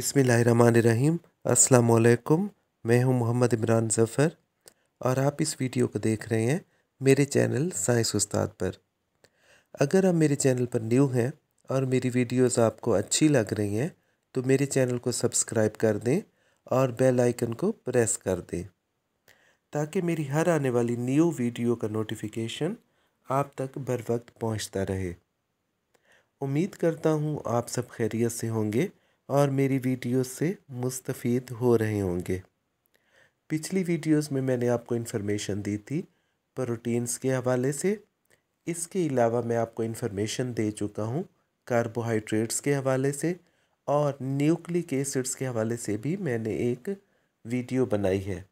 बिसमीम अस्सलाम मैं हूं मोहम्मद इमरान ज़फ़र और आप इस वीडियो को देख रहे हैं मेरे चैनल साइंस उस्ताद पर अगर आप मेरे चैनल पर न्यू हैं और मेरी वीडियोस आपको अच्छी लग रही हैं तो मेरे चैनल को सब्सक्राइब कर दें और बेल आइकन को प्रेस कर दें ताकि मेरी हर आने वाली न्यू वीडियो का नोटिफिकेशन आप तक बर वक्त पहुँचता रहे उम्मीद करता हूँ आप सब खैरियत से होंगे और मेरी वीडियोस से मुस्तफ़ हो रहे होंगे पिछली वीडियोस में मैंने आपको इन्फॉर्मेशन दी थी प्रोटीन्स के हवाले से इसके अलावा मैं आपको इन्फॉर्मेशन दे चुका हूँ कार्बोहाइड्रेट्स के हवाले से और न्यूक्लिक एसिड्स के हवाले से भी मैंने एक वीडियो बनाई है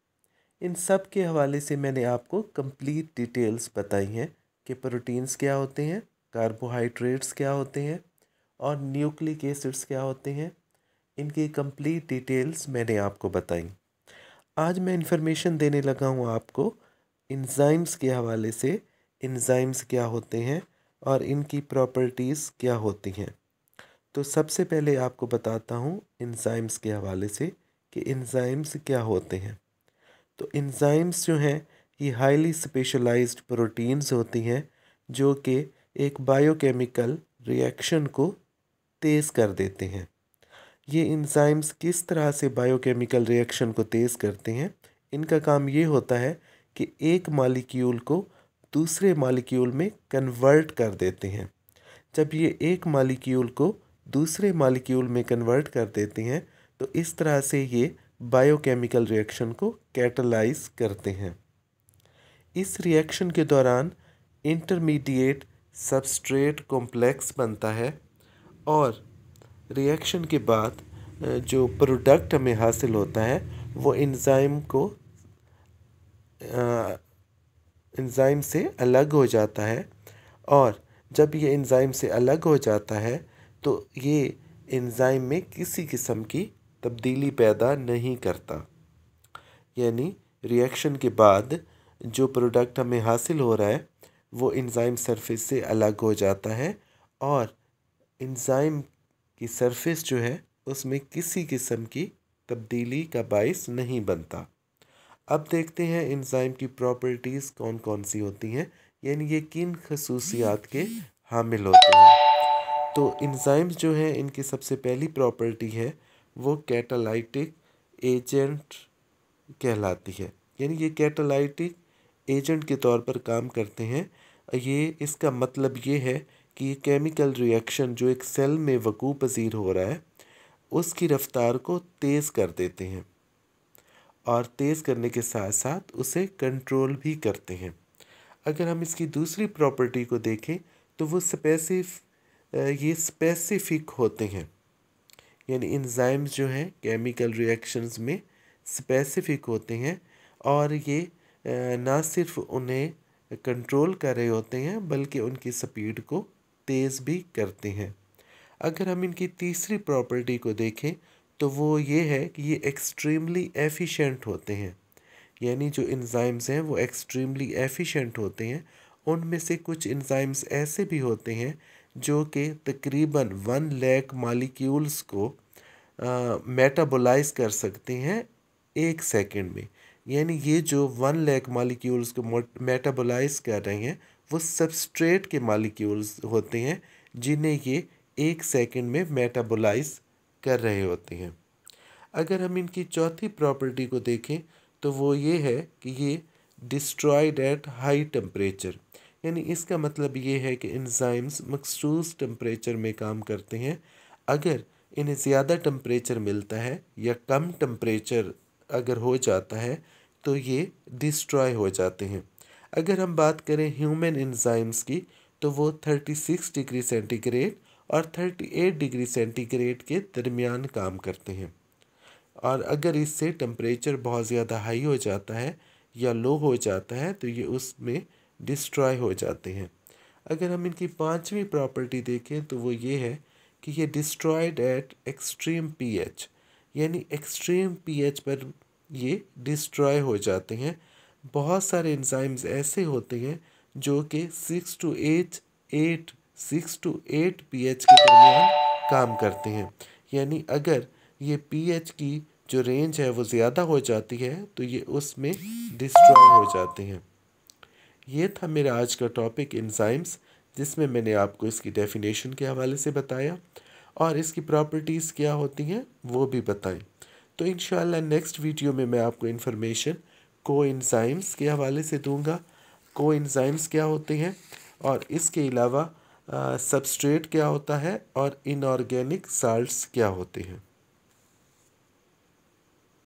इन सब के हवाले से मैंने आपको कंप्लीट डिटेल्स बताई हैं कि प्रोटीन्स क्या होते हैं कार्बोहाइड्रेट्स क्या होते हैं और न्यूक्लिक एसिड्स क्या होते हैं इनकी कंप्लीट डिटेल्स मैंने आपको बताई आज मैं इन्फॉर्मेशन देने लगा हूँ आपको इन्जाइम्स के हवाले से इन्जाइम्स क्या होते हैं और इनकी प्रॉपर्टीज़ क्या होती हैं तो सबसे पहले आपको बताता हूँ इन्ज़ाइम्स के हवाले से कि इन्जाइम्स क्या होते हैं तो इन्ज़ाइम्स जो हैं ये हाईली स्पेशलाइज्ड प्रोटीन्स होती हैं जो कि एक बायोकेमिकल रिएक्शन को तेज़ कर देते हैं ये इंजाइम्स किस तरह से बायोकेमिकल रिएक्शन को तेज़ करते हैं इनका काम ये होता है कि एक मालिक्यूल को दूसरे मालिक्यूल में कन्वर्ट कर देते हैं जब ये एक मालिक्यूल को दूसरे मालिक्यूल में कन्वर्ट कर देते हैं तो इस तरह से ये बायोकेमिकल रिएक्शन को कैटलाइज करते हैं इस रिएक्शन के दौरान इंटरमीडिएट सबस्ट्रेट कॉम्प्लेक्स बनता है और रिएक्शन के बाद जो प्रोडक्ट हमें हासिल होता है वो इंजाइम को इंजाइम से अलग हो जाता है और जब ये इंजाइम से अलग हो जाता है तो ये इंजाइम में किसी किस्म की तब्दीली पैदा नहीं करता यानी रिएक्शन के बाद जो प्रोडक्ट हमें हासिल हो रहा है वो इंजाइम सरफेस से अलग हो जाता है और इंजाइम कि सरफेस जो है उसमें किसी किस्म की तब्दीली का बायस नहीं बनता अब देखते हैं इंजाइम की प्रॉपर्टीज़ कौन कौन सी होती हैं यानी ये किन खसूसियात के हामिल होते हैं तो इंजाइम्स जो हैं इनकी सबसे पहली प्रॉपर्टी है वो कैटालाइटिक एजेंट कहलाती है यानी ये कैटालाइटिक एजेंट के तौर पर काम करते हैं ये इसका मतलब ये है कि ये केमिकल रिएक्शन जो एक सेल में वकू पजीर हो रहा है उसकी रफ़्तार को तेज़ कर देते हैं और तेज़ करने के साथ साथ उसे कंट्रोल भी करते हैं अगर हम इसकी दूसरी प्रॉपर्टी को देखें तो वो स्पेसिफ ये स्पेसिफिक होते हैं यानी इंजाइम्स जो हैं केमिकल रिएक्शंस में स्पेसिफिक होते हैं और ये ना सिर्फ उन्हें कंट्रोल कर रहे होते हैं बल्कि उनकी स्पीड को तेज़ भी करती हैं अगर हम इनकी तीसरी प्रॉपर्टी को देखें तो वो ये है कि ये एक्सट्रीमली एफिशिएंट होते हैं यानी जो इंजाइम्स हैं वो एक्सट्रीमली एफिशिएंट होते हैं उनमें से कुछ इंजाइम्स ऐसे भी होते हैं जो कि तकरीबन वन लैक मालिक्यूल्स को मेटाबोलाइज कर सकते हैं एक सेकंड में यानी ये जो वन लैक मालिक्यूल्स को मेटाबोलाइज कर रहे हैं वो सबस्ट्रेट के मालिक्यूल्स होते हैं जिन्हें ये एक सेकंड में मेटाबोलाइज कर रहे होते हैं अगर हम इनकी चौथी प्रॉपर्टी को देखें तो वो ये है कि ये डिस्ट्रॉयड एट हाई टेम्परेचर यानी इसका मतलब ये है कि इंजाइम्स मखसूस टेम्परेचर में काम करते हैं अगर इन्हें ज़्यादा टम्परेचर मिलता है या कम टेम्परेचर अगर हो जाता है तो ये डिस्ट्रॉय हो जाते हैं अगर हम बात करें ह्यूमन इन्ज़ाइम्स की तो वो 36 डिग्री सेंटीग्रेड और 38 डिग्री सेंटीग्रेड के दरमियान काम करते हैं और अगर इससे टम्परेचर बहुत ज़्यादा हाई हो जाता है या लो हो जाता है तो ये उसमें डिस्ट्रॉय हो जाते हैं अगर हम इनकी पांचवी प्रॉपर्टी देखें तो वो ये है कि ये डिस्ट्रॉयड एट एक्सट्रीम पीएच यानी एक्सट्रीम पीएच पर ये डिस्ट्रॉय हो जाते हैं बहुत सारे एंजाइम्स ऐसे होते हैं जो कि six two eight eight six two eight pH के दरमियान काम करते हैं यानी अगर ये पीएच की जो रेंज है वो ज़्यादा हो जाती है तो ये उसमें डिस्ट्रॉय हो जाते हैं ये था मेरा आज का टॉपिक एंजाइम्स जिसमें मैंने आपको इसकी डेफिनेशन के हवाले से बताया और इसकी प्रॉपर्टीज़ क्या होती हैं वो भी बताएं तो इन नेक्स्ट वीडियो में मैं आपको इन्फॉर्मेशन को इंजाइम्स के हवाले से दूंगा को इंजाइम्स क्या होते हैं और इसके अलावा सबस्ट्रेट क्या होता है और इनऑर्गेनिक साल्ट्स क्या होते हैं